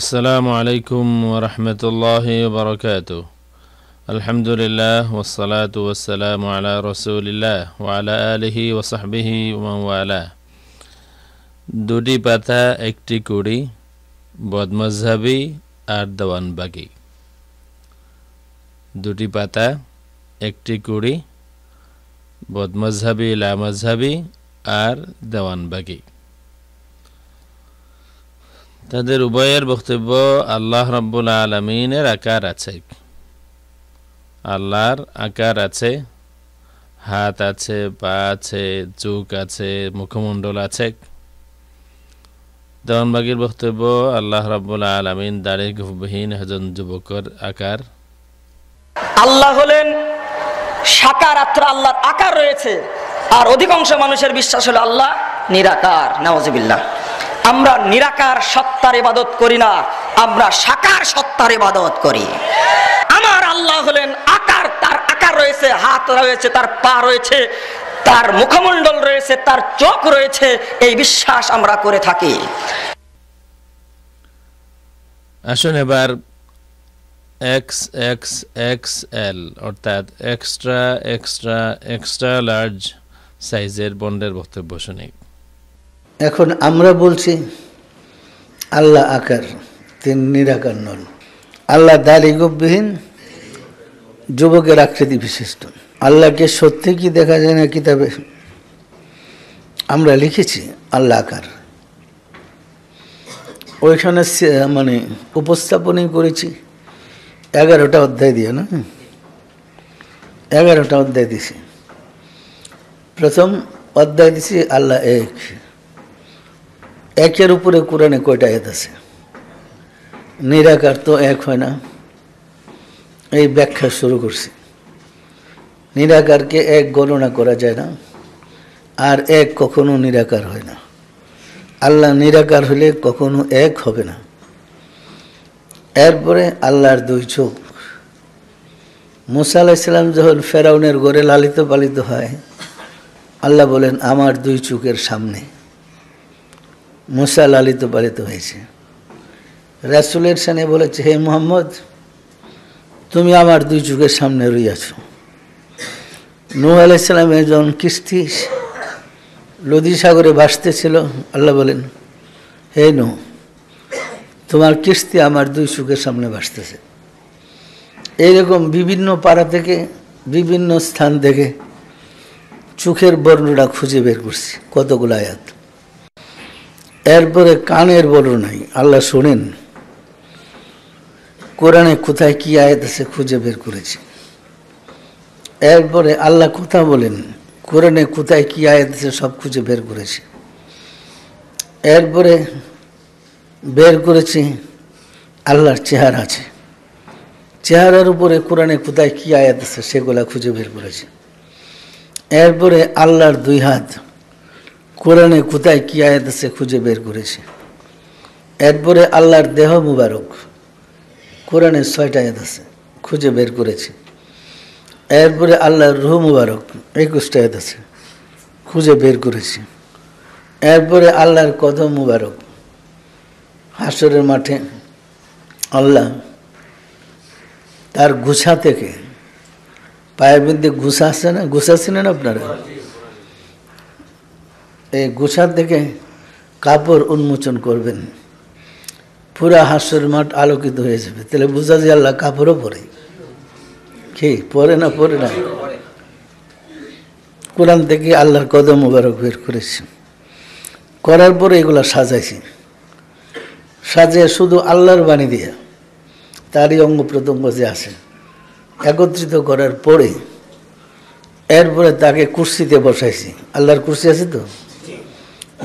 السلام عليكم ورحمة الله وبركاته الحمد لله والصلاة والسلام على رسول الله وعلى آله وصحبه ومن والاه دودي باتا كوري بود দুটি آر دوان কুড়ি دودي باتا দেওয়ানবাগি كوري بود একটি لا বদমজহাবি آر دوان দেওয়ানবাগি তাদের উভয়ের বক্তব্য আল্লাহ রব্বুল আলমিনের আকার আছে আল্লাহর আকার আছে হাত আছে পা আছে চোখ আছে মুখমণ্ডল আছে দেওয়ানবাগির বক্তব্য আল্লাহ রব্বুল আলমিন দাড়ি হজন যুবকর আকার আল্লাহ হলেন সাকার আত্ম আল্লাহর আকার রয়েছে আর অধিকাংশ মানুষের বিশ্বাস হলো আল্লাহ নিরাকার নওয়াজিবিল্লাহ আমরা নিরাকার সত্তার ইবাদত করি না আমরা সাকার সত্তার ইবাদত করি আমার আল্লাহ হলেন আকার তার আকার রয়েছে হাত রয়েছে তার পা রয়েছে তার মুখমণ্ডল রয়েছে তার চোখ রয়েছে এই বিশ্বাস আমরা করে থাকি আসুন এবার এক্স এক্স এক্স এল অর্থাৎ extra extra extra extra large সাইজের বন্ডের বক্তব্য শুনি এখন আমরা বলছি আল্লাহ আকার তিনি নিরাকার নন আল্লাহ দারিগববিহীন যুবকের আকৃতি বিশিষ্ট আল্লাহকে সত্যি কি দেখা যায় না কিতাবে আমরা লিখেছি আল্লাহ আকার ওইখানে মানে উপস্থাপনই করেছি এগারোটা অধ্যায় দিয়ে না এগারোটা অধ্যায় দিছি প্রথম অধ্যায় দিছি আল্লাহ এক একের উপরে কোরআনে কয়টা আয়াত আছে নিরাকার তো এক হয় না এই ব্যাখ্যা শুরু করছি নিরাকারকে এক গণনা করা যায় না আর এক কখনো নিরাকার হয় না আল্লাহ নিরাকার হলে কখনো এক হবে না এরপরে আল্লাহর দুই চোখ মুসা আলাইসাল্লাম যখন ফেরাউনের গড়ে লালিত পালিত হয় আল্লাহ বলেন আমার দুই চোখের সামনে মুসা লালিত পালিত হয়েছে রাসুলের সানে বলেছে হে মোহাম্মদ তুমি আমার দুই যুগের সামনে রইয়াছ নু আলাইসালামের যখন কিস্তি লদি সাগরে ভাসতেছিল আল্লাহ বলেন হে নু তোমার কিস্তি আমার দুই সুখের সামনে ভাসতেছে এইরকম বিভিন্ন পাড়া থেকে বিভিন্ন স্থান থেকে চোখের বর্ণটা খুঁজে বের করছি কতগুলো আয়াত এরপরে কানের বড় নাই আল্লাহ শোনেন কোরআনে কোথায় কি আয়াত আছে খুঁজে বের করেছি এরপরে আল্লাহ কথা বলেন কোরআনে কোথায় কি আয়াত আছে সব খুঁজে বের করেছি এরপরে বের করেছি আল্লাহর চেহারা আছে চেহারার উপরে কোরআনে কোথায় কি আয়াত আছে সেগুলা খুঁজে বের করেছে এরপরে আল্লাহর দুই হাত কোরআনে কোথায় কী আয়াত আছে খুঁজে বের করেছে এরপরে আল্লাহর দেহ মুবারক কোরআনে ছয়টা আয়াত আছে খুঁজে বের করেছে এরপরে আল্লাহর রুহ মুবারক একুশটা আয়াত আছে খুঁজে বের করেছে এরপরে আল্লাহর কদম মুবারক হাসরের মাঠে আল্লাহ তার গুছা থেকে পায়ের মধ্যে গুছা আছে না গুছা ছিলেন আপনারা এই গুছার থেকে কাপড় উন্মোচন করবেন পুরা হাস্যর মাঠ আলোকিত হয়ে যাবে তাহলে বুঝা যায় আল্লাহ কাপড়ও পরে কি পরে না পরে না কোরআন থেকে আল্লাহর কদম মুবারক বের করেছি করার পরে এগুলো সাজাইছি সাজিয়ে শুধু আল্লাহর বাণী দিয়ে তারই অঙ্গ প্রত্যঙ্গ যে আসে একত্রিত করার পরে এরপরে তাকে কুর্সিতে বসাইছি আল্লাহর কুর্সি আছে তো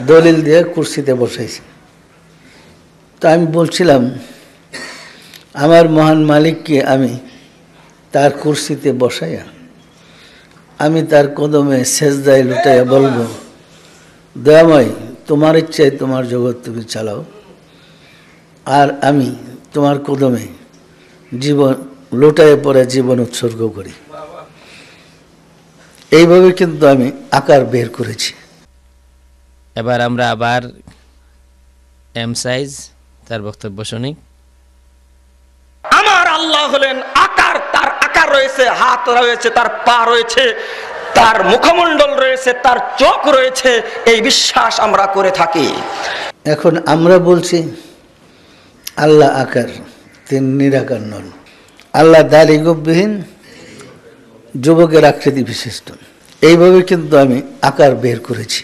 দলিল দিয়ে কুর্সিতে বসাইছে তো আমি বলছিলাম আমার মহান মালিককে আমি তার কুর্সিতে বসাইয়া আমি তার কদমে সেজদায় লুটাইয়া বলবো দয়াময় তোমার ইচ্ছায় তোমার জগৎ তুমি চালাও আর আমি তোমার কদমে জীবন লুটাইয়ে পড়ে জীবন উৎসর্গ করি এইভাবে কিন্তু আমি আকার বের করেছি এবার আমরা আবার এম সাইজ তার বক্তব্য শুনি আমার আল্লাহ হলেন আকার তার আকার রয়েছে হাত রয়েছে তার পা রয়েছে তার মুখমণ্ডল রয়েছে তার চোখ রয়েছে এই বিশ্বাস আমরা করে থাকি এখন আমরা বলছি আল্লাহ আকার তিনি নিরাকার নন আল্লাহ দাড়ি গোপবিহীন যুবকের আকৃতি বিশিষ্ট এইভাবে কিন্তু আমি আকার বের করেছি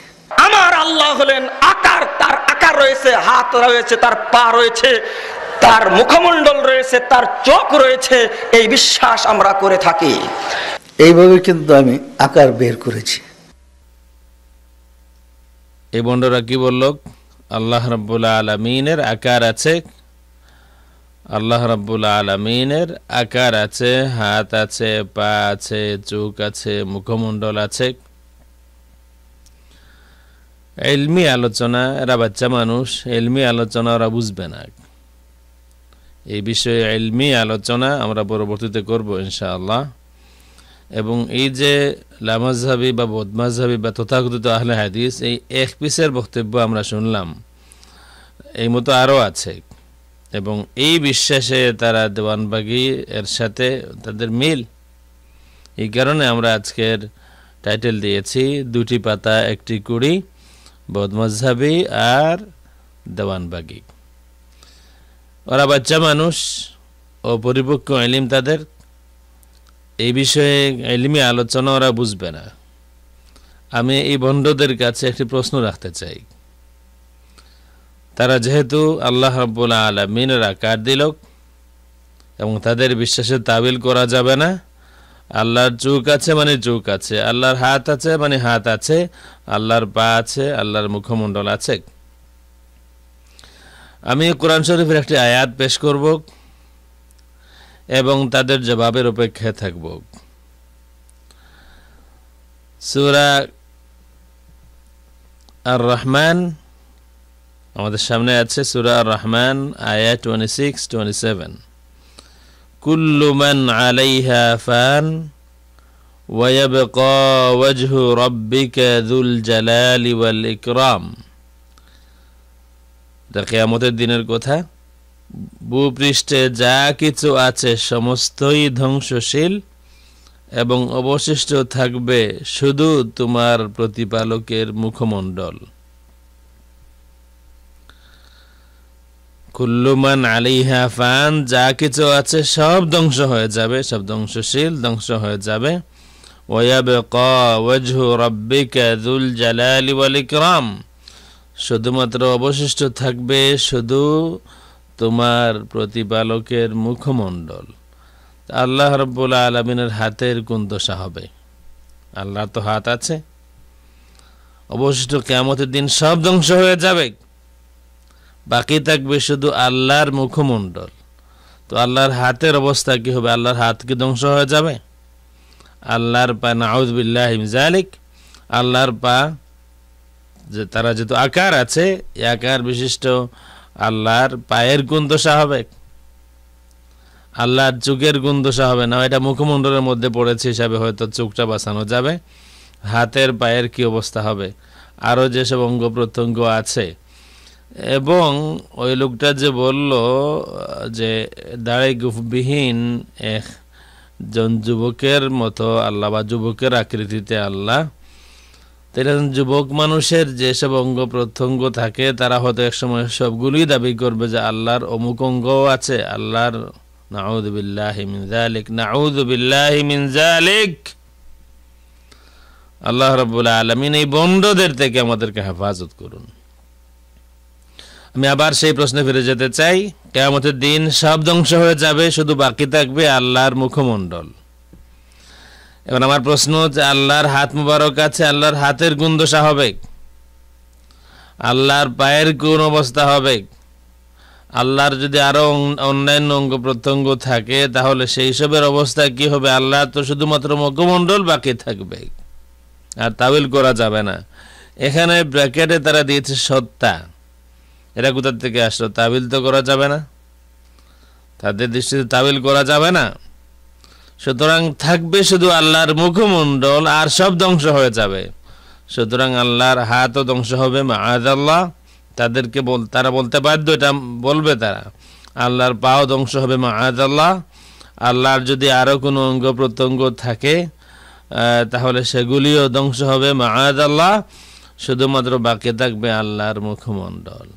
আল্লাহ হলেন আকার তার আকার রয়েছে হাত রয়েছে তার পা রয়েছে তার মুখমণ্ডল রয়েছে তার চোখ রয়েছে এই বিশ্বাস আমরা করে থাকি এইভাবে কিন্তু আমি আকার বের করেছি এই বন্ডরা কি বলল আল্লাহ রব্বুল্লা আলমিনের আকার আছে আল্লাহ রব্বুল্লা আলমিনের আকার আছে হাত আছে পা আছে চোখ আছে মুখমণ্ডল আছে এলমি আলোচনা এরা বাচ্চা মানুষ এলমি আলোচনা ওরা বুঝবে না এই বিষয়ে এলমি আলোচনা আমরা পরবর্তীতে করব ইনশাআল্লাহ এবং এই যে লামাজহাবি বা বদমাজহাবি বা তথাকথিত আহলে হাদিস এই এক পিসের বক্তব্য আমরা শুনলাম এই মতো আরও আছে এবং এই বিশ্বাসে তারা দেওয়ানবাগি এর সাথে তাদের মিল এই কারণে আমরা আজকের টাইটেল দিয়েছি দুটি পাতা একটি কুড়ি বদমজহাবি আর দেওয়ানবাগি ওরা বাচ্চা মানুষ ও পরিপক্ক এলিম তাদের এই বিষয়ে এলিমি আলোচনা ওরা বুঝবে না আমি এই বন্ধদের কাছে একটি প্রশ্ন রাখতে চাই তারা যেহেতু আল্লাহ রব্বুল আলমিনের আকার দিল এবং তাদের বিশ্বাসে তাবিল করা যাবে না আল্লাহর চোখ আছে মানে চোখ আছে আল্লাহর হাত আছে মানে হাত আছে আল্লাহর পা আছে আল্লাহর মুখমণ্ডল আছে আমি কোরআন শরীফের একটি আয়াত পেশ করব এবং তাদের জবাবের অপেক্ষায় থাকব সুরা আর রহমান আমাদের সামনে আছে সুরা আর রহমান আয়া টোয়েন্টি সিক্স টোয়েন্টি সেভেন كل من عليها فان ويبقى وجه ربك ذو الجلال والإكرام এটা কেয়ামতের দিনের কথা ভূপৃষ্ঠে যা কিছু আছে সমস্তই ধ্বংসশীল এবং অবশিষ্ট থাকবে শুধু তোমার প্রতিপালকের মুখমণ্ডল কুল্লুমান আলিহা ফান যা কিছু আছে সব ধ্বংস হয়ে যাবে সব ধ্বংসশীল ধ্বংস হয়ে যাবে ওয়াবে কু রব্বি কাজুল জালালি ওয়াল ইকরাম শুধুমাত্র অবশিষ্ট থাকবে শুধু তোমার প্রতিপালকের মুখমণ্ডল আল্লাহ রব্বুল্লা আলমিনের হাতের কোন দশা হবে আল্লাহ তো হাত আছে অবশিষ্ট কেমতের দিন সব ধ্বংস হয়ে যাবে বাকি থাকবে শুধু আল্লাহর মুখমণ্ডল তো আল্লাহর হাতের অবস্থা কী হবে আল্লাহর হাত কি ধ্বংস হয়ে যাবে আল্লাহর পা নাউদ্বিল্লাহ হিমজালিক আল্লাহর পা যে তারা যেহেতু আকার আছে এ আকার বিশিষ্ট আল্লাহর পায়ের গুণ দশা হবে আল্লাহর চোখের গুণ দশা হবে না এটা মুখমণ্ডলের মধ্যে পড়েছে হিসাবে হয়তো চোখটা বাঁচানো যাবে হাতের পায়ের কি অবস্থা হবে আরও যেসব অঙ্গ প্রত্যঙ্গ আছে এবং ওই লোকটা যে বলল যে দাড়ি গুফবিহীন একজন যুবকের মতো আল্লাহ বা যুবকের আকৃতিতে আল্লাহ তাই যুবক মানুষের যেসব অঙ্গ প্রত্যঙ্গ থাকে তারা হয়তো একসময় সবগুলোই দাবি করবে যে আল্লাহর অমুক অঙ্গও আছে আল্লাহর আল্লাহ রবুল্লা আলমিন এই বন্ধদের থেকে আমাদেরকে হেফাজত করুন আমি আবার সেই প্রশ্নে ফিরে যেতে চাই কেমতের দিন সব ধ্বংস হয়ে যাবে শুধু বাকি থাকবে আল্লাহর মুখমণ্ডল এবার আমার প্রশ্ন যে আল্লাহর হাত মুবারক আছে আল্লাহর হাতের গুণ দশা হবে আল্লাহর পায়ের কোন অবস্থা হবে আল্লাহর যদি আরও অন্যান্য অঙ্গ প্রত্যঙ্গ থাকে তাহলে সেই সবের অবস্থা কি হবে আল্লাহ তো শুধুমাত্র মুখমণ্ডল বাকি থাকবে আর তাবিল করা যাবে না এখানে ব্র্যাকেটে তারা দিয়েছে সত্তা এরা কোথার থেকে আসলো তাবিল তো করা যাবে না তাদের দৃষ্টিতে তাবিল করা যাবে না সুতরাং থাকবে শুধু আল্লাহর মুখমণ্ডল আর সব ধ্বংস হয়ে যাবে সুতরাং আল্লাহর হাতও ধ্বংস হবে মাহাদাল্লাহ আল্লাহ তাদেরকে বল তারা বলতে বাধ্য এটা বলবে তারা আল্লাহর পাও ধ্বংস হবে মাহাদাল্লাহ আল্লাহ আল্লাহর যদি আরও কোনো অঙ্গ প্রত্যঙ্গ থাকে তাহলে সেগুলিও ধ্বংস হবে মাহাদাল্লাহ শুধুমাত্র বাকি থাকবে আল্লাহর মুখমণ্ডল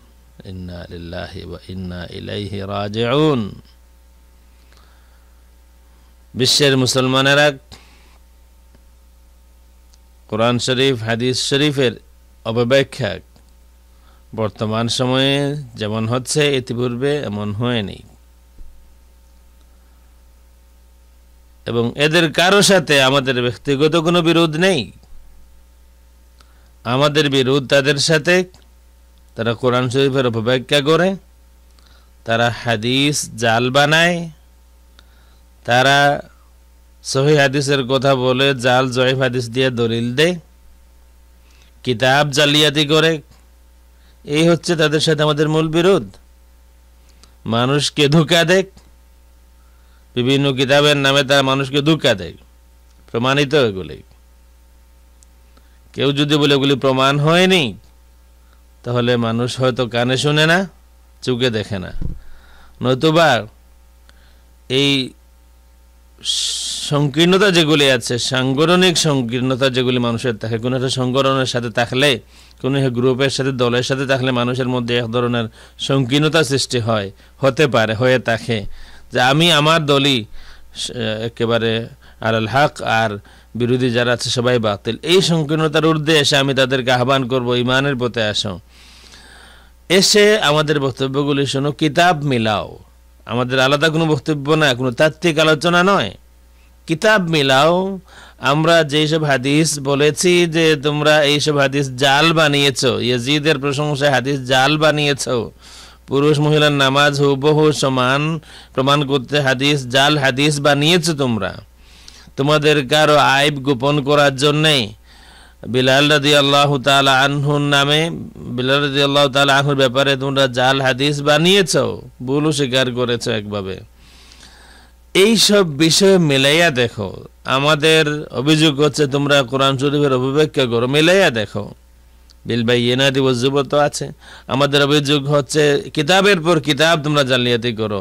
বিশ্বের মুসলমানেরা কোরআন শরীফ হাদিস শরীফের অপব্যাখ্যা বর্তমান সময়ে যেমন হচ্ছে ইতিপূর্বে এমন হয়নি এবং এদের কারো সাথে আমাদের ব্যক্তিগত কোনো বিরোধ নেই আমাদের বিরোধ তাদের সাথে তারা কোরআন শরীফের অপব্যাখ্যা করে তারা হাদিস জাল বানায় তারা সহি হাদিসের কথা বলে জাল জয়েফ হাদিস দিয়ে দলিল দেয় কিতাব জালিয়াতি করে এই হচ্ছে তাদের সাথে আমাদের মূল বিরোধ মানুষকে ধোকা দেখ বিভিন্ন কিতাবের নামে তারা মানুষকে ধোকা দেয় প্রমাণিত এগুলি কেউ যদি বলে ওগুলি প্রমাণ হয়নি তাহলে মানুষ হয়তো কানে শোনে না চোখে দেখে না নতুবা এই সংকীর্ণতা যেগুলি আছে সাংগঠনিক সংকীর্ণতা যেগুলি মানুষের থাকে কোনো একটা সংগঠনের সাথে থাকলে কোনো গ্রুপের সাথে দলের সাথে থাকলে মানুষের মধ্যে এক ধরনের সংকীর্ণতা সৃষ্টি হয় হতে পারে হয়ে থাকে যে আমি আমার দলই একেবারে আর হাক আর বিরোধী যারা আছে সবাই বাতিল এই সংকীর্ণতার ঊর্ধ্বে এসে আমি তাদেরকে আহ্বান করব ইমানের পথে আসো এসে আমাদের বক্তব্যগুলি শোনো কিতাব মিলাও আমাদের আলাদা কোনো বক্তব্য না কোনো তাত্ত্বিক আলোচনা নয় কিতাব মিলাও আমরা যেসব হাদিস বলেছি যে তোমরা এইসব হাদিস জাল বানিয়েছ ইয়াজিদের প্রশংসায় হাদিস জাল বানিয়েছ পুরুষ মহিলার নামাজ হুবহু সমান প্রমাণ করতে হাদিস জাল হাদিস বানিয়েছ তোমরা তোমাদের কারো আইব গোপন করার জন্যে বিলাল রাজি আল্লাহ তালা আনহুর নামে বিলাল রাজি আল্লাহ তালা আনহুর ব্যাপারে তোমরা জাল হাদিস বানিয়েছ ভুলও স্বীকার করেছ একভাবে এই সব বিষয়ে মিলাইয়া দেখো আমাদের অভিযোগ হচ্ছে তোমরা কোরআন শরীফের অভিব্যাখ্যা করো মিলাইয়া দেখো বিল ভাই এনাদি তো আছে আমাদের অভিযোগ হচ্ছে কিতাবের পর কিতাব তোমরা জালিয়াতি করো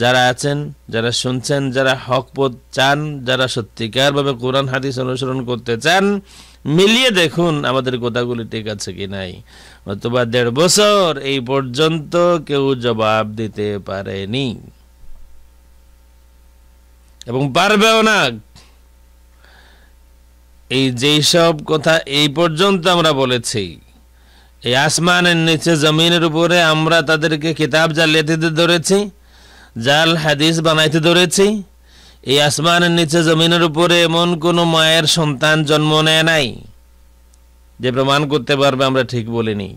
যারা আছেন যারা শুনছেন যারা হক পথ চান যারা সত্যিকার ভাবে কোরআন হাদিস অনুসরণ করতে চান মিলিয়ে দেখুন আমাদের কথাগুলি ঠিক আছে কি নাই অথবা দেড় বছর এই পর্যন্ত কেউ জবাব দিতে পারেনি এবং পারবেও না এই যেই সব কথা এই পর্যন্ত আমরা বলেছি এই আসমানের নিচে জমিনের উপরে আমরা তাদেরকে কিতাব জালিয়াতিতে ধরেছি জাল হাদিস বানাইতে ধরেছি এই আসমানের নিচে জমিনের উপরে এমন কোনো মায়ের সন্তান জন্ম নেয় নাই যে প্রমাণ করতে পারবে আমরা ঠিক বলিনি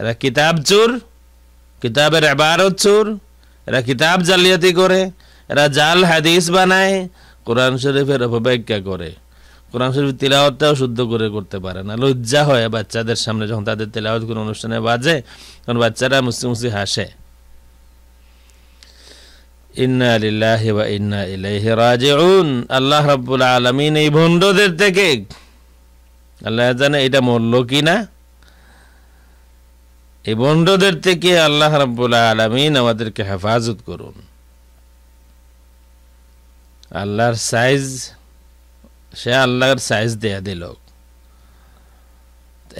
এরা কিতাব চোর কিতাবের আবারও চোর এরা কিতাব জালিয়াতি করে এরা জাল হাদিস বানায় কোরআন শরীফের অপব্যাখ্যা করে কোরআন শরীফ তিলাওয়াতটাও শুদ্ধ করে করতে পারে না লজ্জা হয় বাচ্চাদের সামনে যখন তাদের তেলাওয়াত কোনো অনুষ্ঠানে বাজে তখন বাচ্চারা মুসি মুসলি হাসে ইন্না লিল্লাহি ওয়া ইন্না ইলাইহি রাজিউন আল্লাহ রাব্বুল আলামিন এই ভণ্ডদের থেকে আল্লাহ জানে এটা মরল কি না এই ভণ্ডদের থেকে আল্লাহ রাব্বুল আলামিন আমাদেরকে হেফাজত করুন আল্লাহর সাইজ সে আল্লাহর সাইজ দেয়া দিল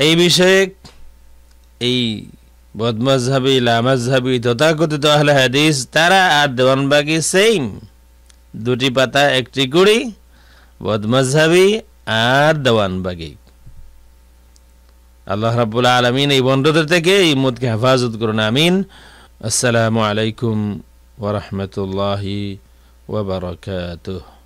এই বিষয়ে এই বদমজহাবি লামাজহাবি তথাকথিত আহলে হাদিস তারা আর বাকি সেইম দুটি পাতা একটি কুড়ি বদমজহাবি আর বাকি আল্লাহ রাবুল আলমিন এই বন্ধুদের থেকে এই মুদকে হেফাজত করুন আমিন আসসালামু আলাইকুম ওরহমতুল্লাহি ওবরাকাতুহ